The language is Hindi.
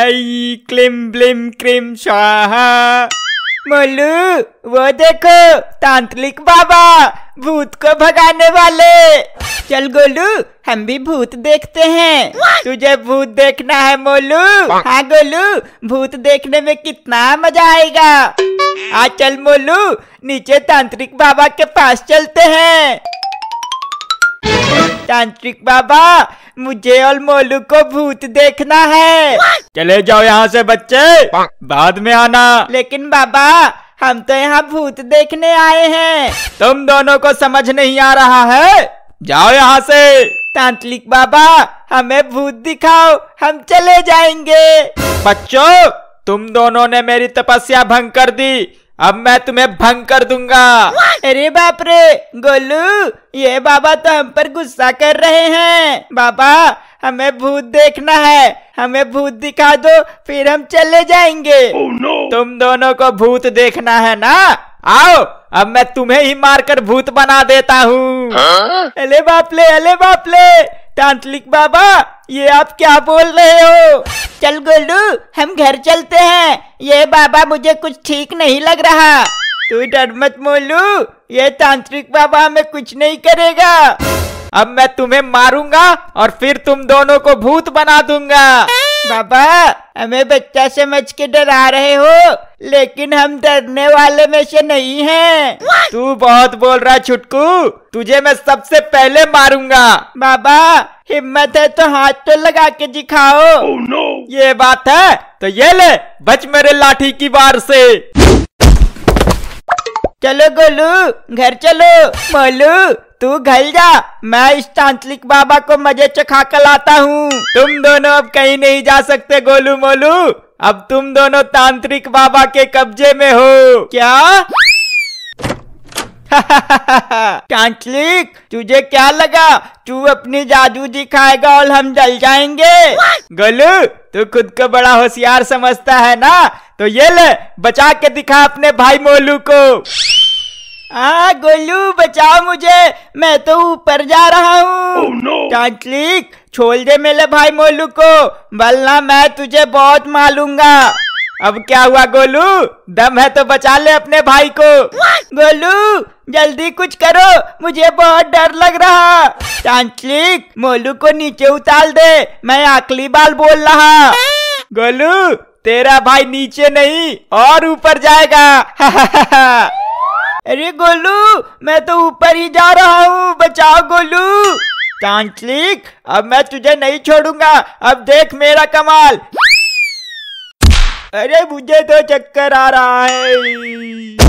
ऐ क्लिम ब्लिम क्रिम स्वाहा मोलू वो देखो तांत्रिक बाबा भूत को भगाने वाले चल गोलू हम भी भूत देखते हैं तुझे भूत देखना है मोलू हाँ गोलू भूत देखने में कितना मजा आएगा आ चल मोलू नीचे तांत्रिक बाबा के पास चलते हैं तांत्रिक बाबा मुझे और मोलू को भूत देखना है चले जाओ यहाँ से बच्चे बाद में आना लेकिन बाबा हम तो यहाँ भूत देखने आए हैं तुम दोनों को समझ नहीं आ रहा है जाओ यहाँ से तांत्रिक बाबा हमें भूत दिखाओ हम चले जाएंगे बच्चों तुम दोनों ने मेरी तपस्या भंग कर दी अब मैं तुम्हें भंग कर दूंगा अरे बाप रे गोलू ये बाबा तो हम पर गुस्सा कर रहे हैं बाबा हमें भूत देखना है हमें भूत दिखा दो फिर हम चले जाएंगे oh, no. तुम दोनों को भूत देखना है ना आओ अब मैं तुम्हें ही मारकर भूत बना देता हूँ अले बापले अले बापले तांत्रिक बाबा ये आप क्या बोल रहे हो चल गोलू हम घर चलते हैं ये बाबा मुझे कुछ ठीक नहीं लग रहा तू डर मत मोलू ये तांत्रिक बाबा हमें कुछ नहीं करेगा अब मैं तुम्हें मारूंगा और फिर तुम दोनों को भूत बना दूंगा बाबा हमें बच्चा समझ के डरा रहे हो लेकिन हम डरने वाले में से नहीं हैं। तू बहुत बोल रहा छुटकू तुझे मैं सबसे पहले मारूंगा बाबा हिम्मत है तो हाथ तो लगा के दिखाओ oh, no. ये बात है तो ये ले बच मेरे लाठी की बार से चलो गोलू घर चलो मोलू तू घल जा मैं इस तांत्रिक बाबा को मजे चखा कर लाता हूँ तुम दोनों अब कहीं नहीं जा सकते गोलू मोलू अब तुम दोनों तांत्रिक बाबा के कब्जे में हो क्या तांत्रिक तुझे क्या लगा तू अपनी जादू दिखाएगा और हम जल जाएंगे गोलू तू खुद को बड़ा होशियार समझता है ना तो ये ले बचा के दिखा अपने भाई मोलू को आ गोलू बचाओ मुझे मैं तो ऊपर जा रहा हूँ oh, no. छोड़ दे मेरे भाई मोलू को वरना मैं तुझे बहुत मालूंगा अब क्या हुआ गोलू दम है तो बचा ले अपने भाई को What? गोलू जल्दी कुछ करो मुझे बहुत डर लग रहा चांचलिक मोलू को नीचे उतार दे मैं आखली बार बोल रहा गोलू तेरा भाई नीचे नहीं और ऊपर जाएगा अरे गोलू मैं तो ऊपर ही जा रहा हूँ बचाओ गोलू चांचलिक अब मैं तुझे नहीं छोड़ूंगा अब देख मेरा कमाल अरे मुझे तो चक्कर आ रहा है